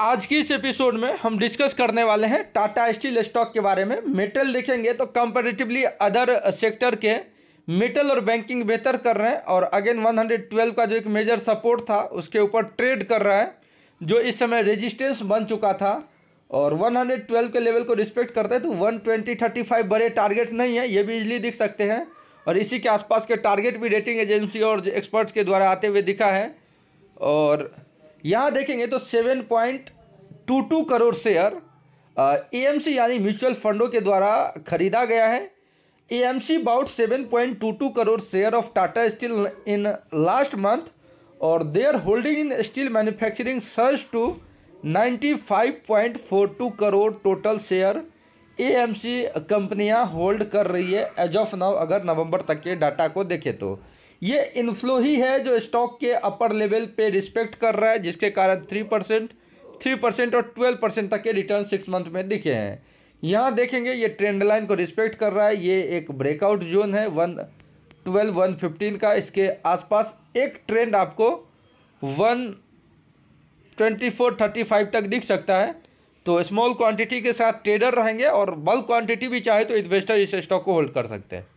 आज की इस एपिसोड में हम डिस्कस करने वाले हैं टाटा स्टील स्टॉक के बारे में मेटल देखेंगे तो कंपेरेटिवली अदर सेक्टर के मेटल और बैंकिंग बेहतर कर रहे हैं और अगेन 112 का जो एक मेजर सपोर्ट था उसके ऊपर ट्रेड कर रहा है जो इस समय रेजिस्टेंस बन चुका था और 112 के लेवल को रिस्पेक्ट करते हैं तो 120 35 बड़े टारगेट नहीं है ये भी इजली दिख सकते हैं और इसी के आसपास के टारगेट भी रेटिंग एजेंसी और एक्सपर्ट्स के द्वारा आते हुए दिखा है और यहाँ देखेंगे तो seven point two two crore share AMC यानी म्यूचुअल फंडों के द्वारा खरीदा गया है AMC about seven point two two crore share of Tata steel in last month और their holding in steel manufacturing search two ninety five point four two crore total share AMC कंपनियां hold कर रही है एज ऑफ नाउ अगर नवंबर तक के data को देखें तो ये इनफ्लो ही है जो स्टॉक के अपर लेवल पे रिस्पेक्ट कर रहा है जिसके कारण थ्री परसेंट थ्री परसेंट और ट्वेल्व परसेंट तक के रिटर्न सिक्स मंथ में दिखे हैं यहाँ देखेंगे ये ट्रेंड लाइन को रिस्पेक्ट कर रहा है ये एक ब्रेकआउट जोन है वन ट्वेल्व वन फिफ्टीन का इसके आसपास एक ट्रेंड आपको one twenty four thirty five तक दिख सकता है तो स्मॉल क्वांटिटी के साथ ट्रेडर रहेंगे और बल्क क्वांटिटी भी चाहे तो इन्वेस्टर इस स्टॉक को होल्ड कर सकते हैं